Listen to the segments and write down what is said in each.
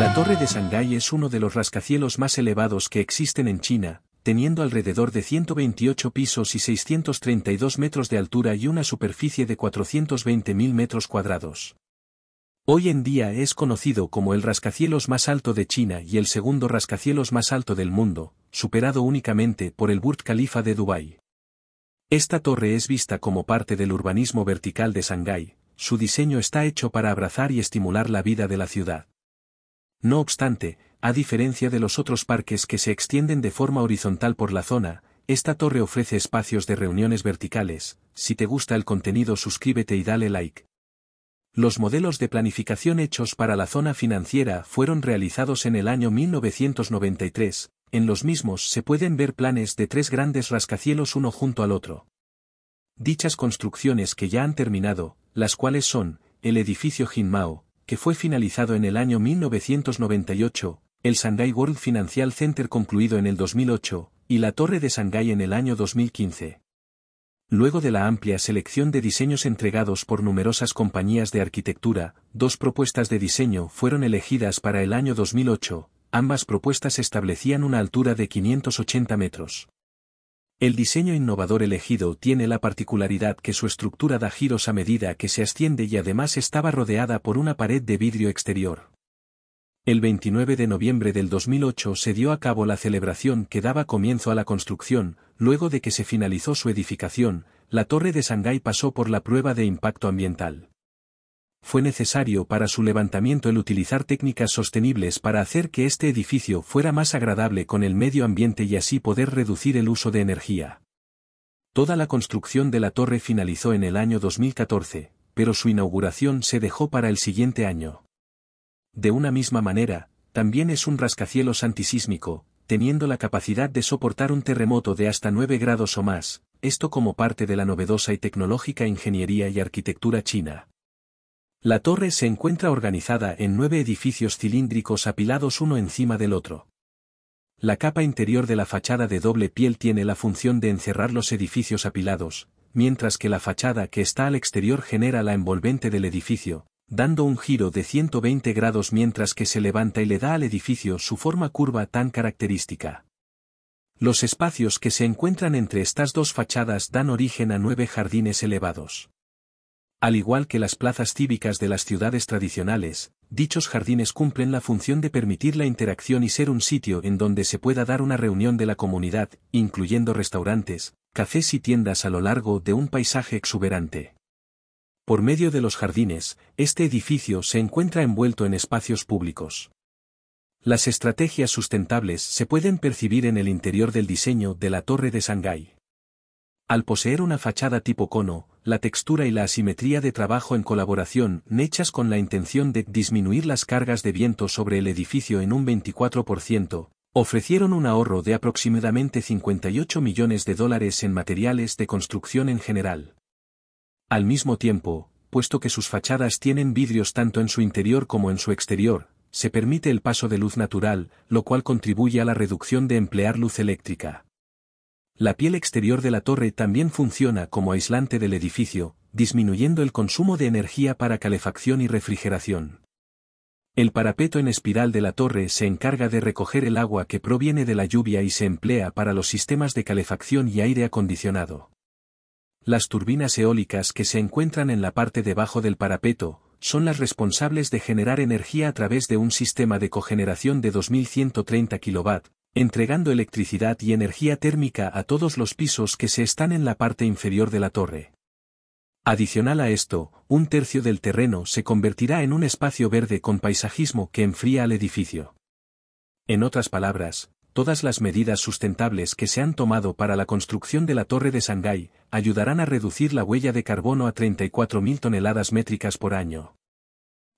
La Torre de Shanghái es uno de los rascacielos más elevados que existen en China, teniendo alrededor de 128 pisos y 632 metros de altura y una superficie de 420.000 metros cuadrados. Hoy en día es conocido como el rascacielos más alto de China y el segundo rascacielos más alto del mundo, superado únicamente por el Burj Khalifa de Dubái. Esta torre es vista como parte del urbanismo vertical de Shanghái, su diseño está hecho para abrazar y estimular la vida de la ciudad. No obstante, a diferencia de los otros parques que se extienden de forma horizontal por la zona, esta torre ofrece espacios de reuniones verticales, si te gusta el contenido suscríbete y dale like. Los modelos de planificación hechos para la zona financiera fueron realizados en el año 1993, en los mismos se pueden ver planes de tres grandes rascacielos uno junto al otro. Dichas construcciones que ya han terminado, las cuales son, el edificio Jinmao, que fue finalizado en el año 1998, el Shanghai World Financial Center concluido en el 2008, y la Torre de Shanghai en el año 2015. Luego de la amplia selección de diseños entregados por numerosas compañías de arquitectura, dos propuestas de diseño fueron elegidas para el año 2008, ambas propuestas establecían una altura de 580 metros. El diseño innovador elegido tiene la particularidad que su estructura da giros a medida que se asciende y además estaba rodeada por una pared de vidrio exterior. El 29 de noviembre del 2008 se dio a cabo la celebración que daba comienzo a la construcción, luego de que se finalizó su edificación, la torre de Shanghái pasó por la prueba de impacto ambiental fue necesario para su levantamiento el utilizar técnicas sostenibles para hacer que este edificio fuera más agradable con el medio ambiente y así poder reducir el uso de energía. Toda la construcción de la torre finalizó en el año 2014, pero su inauguración se dejó para el siguiente año. De una misma manera, también es un rascacielos antisísmico, teniendo la capacidad de soportar un terremoto de hasta 9 grados o más, esto como parte de la novedosa y tecnológica ingeniería y arquitectura china. La torre se encuentra organizada en nueve edificios cilíndricos apilados uno encima del otro. La capa interior de la fachada de doble piel tiene la función de encerrar los edificios apilados, mientras que la fachada que está al exterior genera la envolvente del edificio, dando un giro de 120 grados mientras que se levanta y le da al edificio su forma curva tan característica. Los espacios que se encuentran entre estas dos fachadas dan origen a nueve jardines elevados. Al igual que las plazas cívicas de las ciudades tradicionales, dichos jardines cumplen la función de permitir la interacción y ser un sitio en donde se pueda dar una reunión de la comunidad, incluyendo restaurantes, cafés y tiendas a lo largo de un paisaje exuberante. Por medio de los jardines, este edificio se encuentra envuelto en espacios públicos. Las estrategias sustentables se pueden percibir en el interior del diseño de la Torre de Shanghái. Al poseer una fachada tipo cono, la textura y la asimetría de trabajo en colaboración, hechas con la intención de disminuir las cargas de viento sobre el edificio en un 24%, ofrecieron un ahorro de aproximadamente 58 millones de dólares en materiales de construcción en general. Al mismo tiempo, puesto que sus fachadas tienen vidrios tanto en su interior como en su exterior, se permite el paso de luz natural, lo cual contribuye a la reducción de emplear luz eléctrica. La piel exterior de la torre también funciona como aislante del edificio, disminuyendo el consumo de energía para calefacción y refrigeración. El parapeto en espiral de la torre se encarga de recoger el agua que proviene de la lluvia y se emplea para los sistemas de calefacción y aire acondicionado. Las turbinas eólicas que se encuentran en la parte debajo del parapeto, son las responsables de generar energía a través de un sistema de cogeneración de 2130 kW, entregando electricidad y energía térmica a todos los pisos que se están en la parte inferior de la torre. Adicional a esto, un tercio del terreno se convertirá en un espacio verde con paisajismo que enfría al edificio. En otras palabras, todas las medidas sustentables que se han tomado para la construcción de la torre de Shanghái ayudarán a reducir la huella de carbono a 34.000 toneladas métricas por año.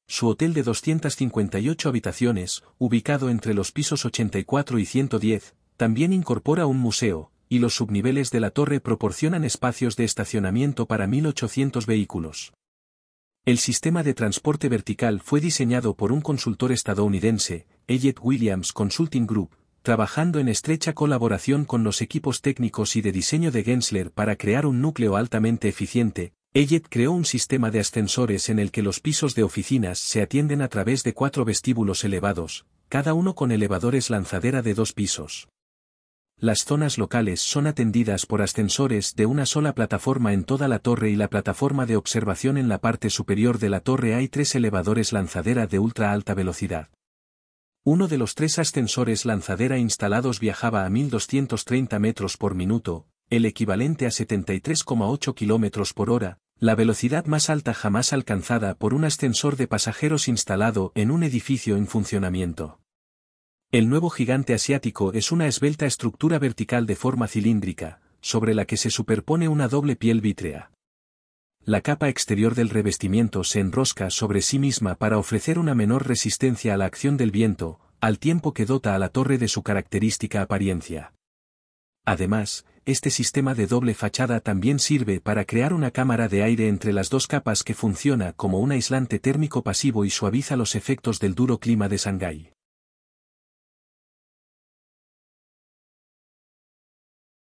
Su hotel de 258 habitaciones, ubicado entre los pisos 84 y 110, también incorpora un museo, y los subniveles de la torre proporcionan espacios de estacionamiento para 1.800 vehículos. El sistema de transporte vertical fue diseñado por un consultor estadounidense, Elliot Williams Consulting Group, trabajando en estrecha colaboración con los equipos técnicos y de diseño de Gensler para crear un núcleo altamente eficiente, Elliot creó un sistema de ascensores en el que los pisos de oficinas se atienden a través de cuatro vestíbulos elevados, cada uno con elevadores lanzadera de dos pisos. Las zonas locales son atendidas por ascensores de una sola plataforma en toda la torre y la plataforma de observación en la parte superior de la torre hay tres elevadores lanzadera de ultra alta velocidad. Uno de los tres ascensores lanzadera instalados viajaba a 1230 metros por minuto, el equivalente a 73,8 kilómetros por hora, la velocidad más alta jamás alcanzada por un ascensor de pasajeros instalado en un edificio en funcionamiento. El nuevo gigante asiático es una esbelta estructura vertical de forma cilíndrica, sobre la que se superpone una doble piel vítrea. La capa exterior del revestimiento se enrosca sobre sí misma para ofrecer una menor resistencia a la acción del viento, al tiempo que dota a la torre de su característica apariencia. Además, este sistema de doble fachada también sirve para crear una cámara de aire entre las dos capas que funciona como un aislante térmico pasivo y suaviza los efectos del duro clima de Shanghái.